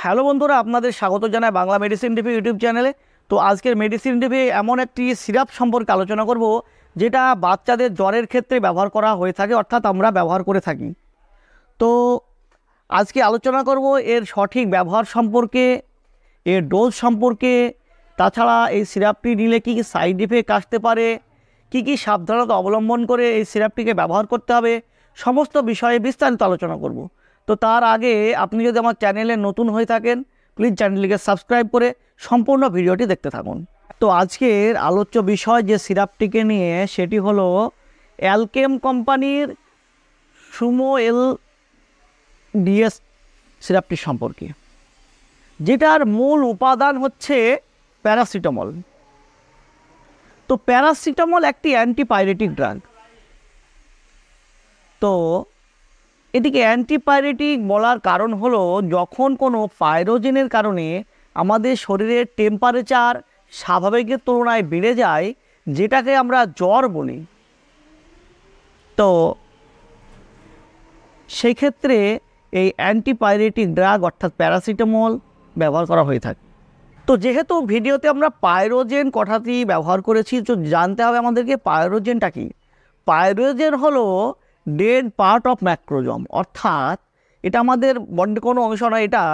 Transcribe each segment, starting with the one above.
hello বন্ধুরা আপনাদের স্বাগত জানায় বাংলা মেডিসিন টিভি ইউটিউব চ্যানেলে তো আজকের মেডিসিন টিভি এমন একটি সিরাপ সম্পর্কে আলোচনা করব যেটা বাচ্চাদের জ্বরের ক্ষেত্রে ব্যবহার করা হয়ে থাকে অর্থাৎ আমরা ব্যবহার করে থাকি তো আজকে আলোচনা করব এর সঠিক ব্যবহার সম্পর্কে এর ডোজ সম্পর্কে তাছাড়া এই সিরাপটি নিলে কী কী সাইড ইফেক্ট আসতে পারে কি কি সাবধানতা অবলম্বন করে এই সিরাপটিকে ব্যবহার করতে হবে সমস্ত বিষয়ে বিস্তারিত আলোচনা করব তো তার আগে আপনি যদি আমার চ্যানেলে নতুন হয়ে থাকেন প্লিজ চ্যানেলটিকে সাবস্ক্রাইব করে সম্পূর্ণ ভিডিওটি দেখতে থাকুন তো আজকের আলোচ্য বিষয় যে সিরাপটিকে নিয়ে সেটি হলো অ্যালকেম কোম্পানির সুমো এল ডিএস সিরাপটি সম্পর্কে যেটার মূল উপাদান হচ্ছে প্যারাসিটামল তো প্যারাসিটামল একটি অ্যান্টিপাইরেটিক ড্রাগ তো এদিকে অ্যান্টিপাইরেটিক বলার কারণ হলো যখন কোনো পাইরোজেনের কারণে আমাদের শরীরের টেম্পারেচার স্বাভাবিকের তুলনায় বেড়ে যায় যেটাকে আমরা জ্বর বলি তো সেক্ষেত্রে এই অ্যান্টিপাইরেটিক ড্রাগ অর্থাৎ প্যারাসিটামল ব্যবহার করা হয়ে থাকে তো যেহেতু ভিডিওতে আমরা পাইরোজেন কথাটি ব্যবহার করেছি তো জানতে হবে আমাদেরকে পাইরোজেনটা কি পাইরোজেন হলো ডেড পার্ট অফ ম্যাক্রোজম অর্থাৎ এটা আমাদের বন্ড কোনো অংশ না এটা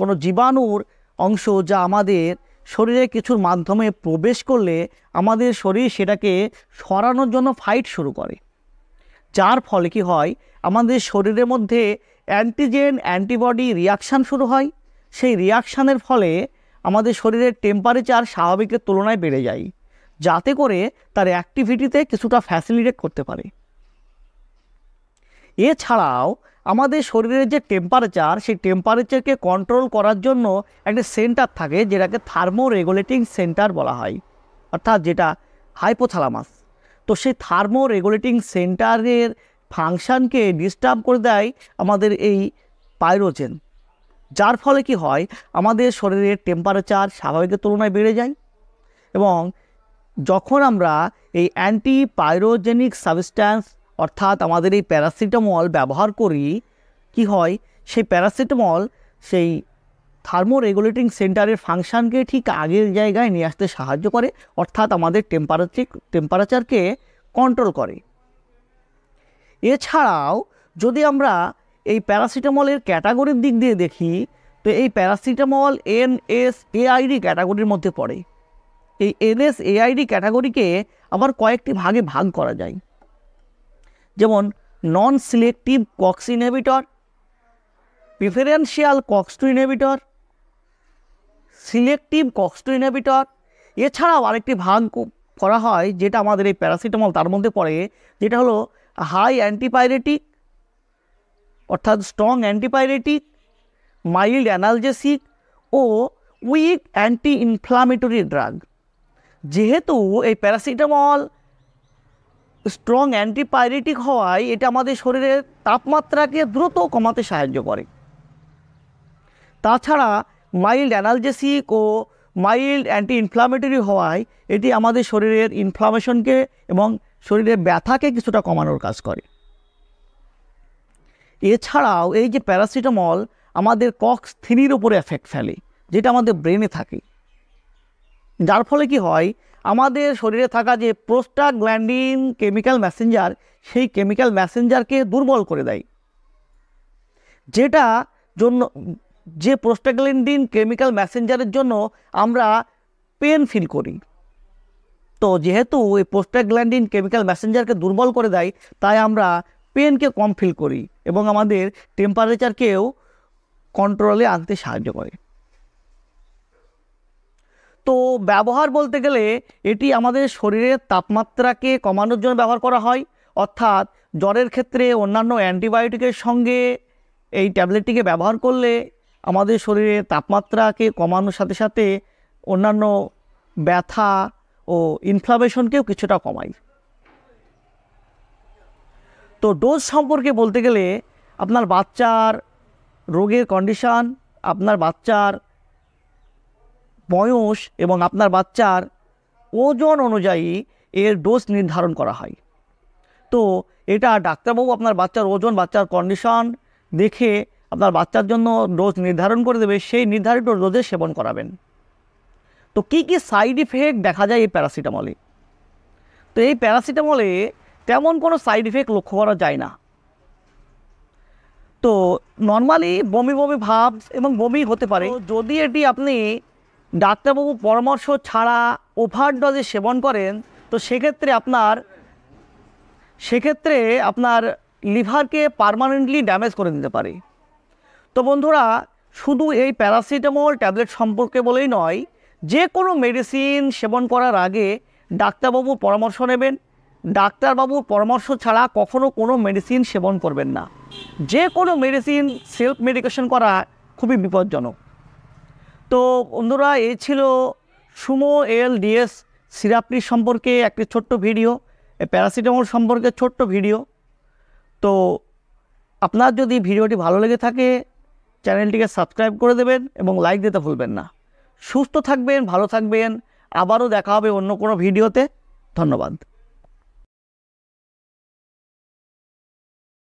কোনো জীবাণুর অংশ যা আমাদের শরীরে কিছুর মাধ্যমে প্রবেশ করলে আমাদের শরীর সেটাকে সরানোর জন্য ফাইট শুরু করে যার ফলে কি হয় আমাদের শরীরের মধ্যে অ্যান্টিজেন অ্যান্টিবডি রিয়াকশান শুরু হয় সেই রিয়াকশানের ফলে আমাদের শরীরের টেম্পারেচার স্বাভাবিকের তুলনায় বেড়ে যায় যাতে করে তার অ্যাক্টিভিটিতে কিছুটা ফ্যাসিলিটেট করতে পারে এছাড়াও আমাদের শরীরের যে টেম্পারেচার সেই টেম্পারেচারকে কন্ট্রোল করার জন্য একটা সেন্টার থাকে যেটাকে থার্মো রেগুলেটিং সেন্টার বলা হয় অর্থাৎ যেটা হাইপোথালামাস তো সেই থার্মো রেগুলেটিং সেন্টারের ফাংশানকে ডিস্টার্ব করে দেয় আমাদের এই পাইরোজেন যার ফলে কি হয় আমাদের শরীরের টেম্পারেচার স্বাভাবিকের তুলনায় বেড়ে যায় এবং যখন আমরা এই অ্যান্টি পাইরোজেনিক সাবস্ট্যান্স অর্থাৎ আমাদের এই প্যারাসিটামল ব্যবহার করি কি হয় সেই প্যারাসিটামল সেই থার্মো রেগুলেটিং সেন্টারের ফাংশানকে ঠিক আগের জায়গায় নিয়ে আসতে সাহায্য করে অর্থাৎ আমাদের টেম্পারেচার টেম্পারেচারকে কন্ট্রোল করে এছাড়াও যদি আমরা এই প্যারাসিটামলের ক্যাটাগরির দিক দিয়ে দেখি তো এই প্যারাসিটামল এন এস এআইডি ক্যাটাগরির মধ্যে পড়ে এই এনএস এআইডি ক্যাটাগরিকে আবার কয়েকটি ভাগে ভাগ করা যায় যেমন non selective COX inhibitor preferential COX two inhibitor selective COX two inhibitor এছাড়াও আরেকটি ভাগ করা হয় যেটা আমাদের এই প্যারাসিটামল তার মধ্যে পড়ে যেটা হলো হাই অ্যান্টিপাইরেটিক অর্থাৎ স্ট্রং অ্যান্টিপাইরেটিক মাইল্ড অ্যানালজেসিক ও উইক অ্যান্টি ইনফ্লামেটরি ড্রাগ যেহেতু এই প্যারাসিটামল স্ট্রং অ্যান্টিপাইরেটিক হওয়ায় এটা আমাদের শরীরের তাপমাত্রাকে দ্রুত কমাতে সাহায্য করে তাছাড়া মাইল্ড অ্যানালজেসিক ও মাইল্ড অ্যান্টি ইনফ্লামেটরি হওয়ায় এটি আমাদের শরীরের ইনফ্লামেশনকে এবং শরীরের ব্যথাকে কিছুটা কমানোর কাজ করে এছাড়াও এই যে প্যারাসিটামল আমাদের কক্স থিনির ওপরে এফেক্ট ফেলে যেটা আমাদের ব্রেনে থাকে যার ফলে কি হয় আমাদের শরীরে থাকা যে প্রোস্টাগ্ল্যান্ডিন কেমিক্যাল ম্যাসেঞ্জার সেই কেমিক্যাল ম্যাসেঞ্জারকে দুর্বল করে দেয় যেটা জন্য যে প্রোস্টাগ্ল্যান্ডিন কেমিক্যাল ম্যাসেঞ্জারের জন্য আমরা পেন ফিল করি তো যেহেতু ওই প্রোস্টাগ্ল্যান্ডিন কেমিক্যাল ম্যাসেঞ্জারকে দুর্বল করে দেয় তাই আমরা পেনকে কম ফিল করি এবং আমাদের টেম্পারেচারকেও কন্ট্রোলে আনতে সাহায্য করে তো ব্যবহার বলতে গেলে এটি আমাদের শরীরের তাপমাত্রাকে কমানোর জন্য ব্যবহার করা হয় অর্থাৎ জ্বরের ক্ষেত্রে অন্যান্য অ্যান্টিবায়োটিকের সঙ্গে এই ট্যাবলেটটিকে ব্যবহার করলে আমাদের শরীরে তাপমাত্রাকে কমানোর সাথে সাথে অন্যান্য ব্যথা ও ইনফ্লামেশনকেও কিছুটা কমায় তো ডোজ সম্পর্কে বলতে গেলে আপনার বাচ্চার রোগের কন্ডিশান আপনার বাচ্চার বয়স এবং আপনার বাচ্চার ওজন অনুযায়ী এর ডোজ নির্ধারণ করা হয় তো এটা ডাক্তারবাবু আপনার বাচ্চার ওজন বাচ্চার কন্ডিশন দেখে আপনার বাচ্চার জন্য ডোজ নির্ধারণ করে দেবে সেই নির্ধারিত ডোজে সেবন করাবেন তো কি কি সাইড ইফেক্ট দেখা যায় এই প্যারাসিটামলে তো এই প্যারাসিটামলে তেমন কোনো সাইড ইফেক্ট লক্ষ্য করা যায় না তো নর্মালি বমি বমি ভাব এবং বমি হতে পারে যদি এটি আপনি ডাক্তারবাবু পরামর্শ ছাড়া ওভার ডোজে সেবন করেন তো সেক্ষেত্রে আপনার সেক্ষেত্রে আপনার লিভারকে পারমানেন্টলি ড্যামেজ করে দিতে পারে তো বন্ধুরা শুধু এই প্যারাসিটামল ট্যাবলেট সম্পর্কে বলেই নয় যে কোনো মেডিসিন সেবন করার আগে ডাক্তারবাবুর পরামর্শ নেবেন ডাক্তারবাবুর পরামর্শ ছাড়া কখনও কোনো মেডিসিন সেবন করবেন না যে কোনো মেডিসিন সেলফ মেডিকেশন করা খুবই বিপজ্জনক তো বন্ধুরা এই ছিল সুমো এল ডিএস সিরাপটি সম্পর্কে একটি ছোট্ট ভিডিও প্যারাসিটামল সম্পর্কে ছোট্ট ভিডিও তো আপনার যদি ভিডিওটি ভালো লেগে থাকে চ্যানেলটিকে সাবস্ক্রাইব করে দেবেন এবং লাইক দিতে ভুলবেন না সুস্থ থাকবেন ভালো থাকবেন আবারও দেখা হবে অন্য কোনো ভিডিওতে ধন্যবাদ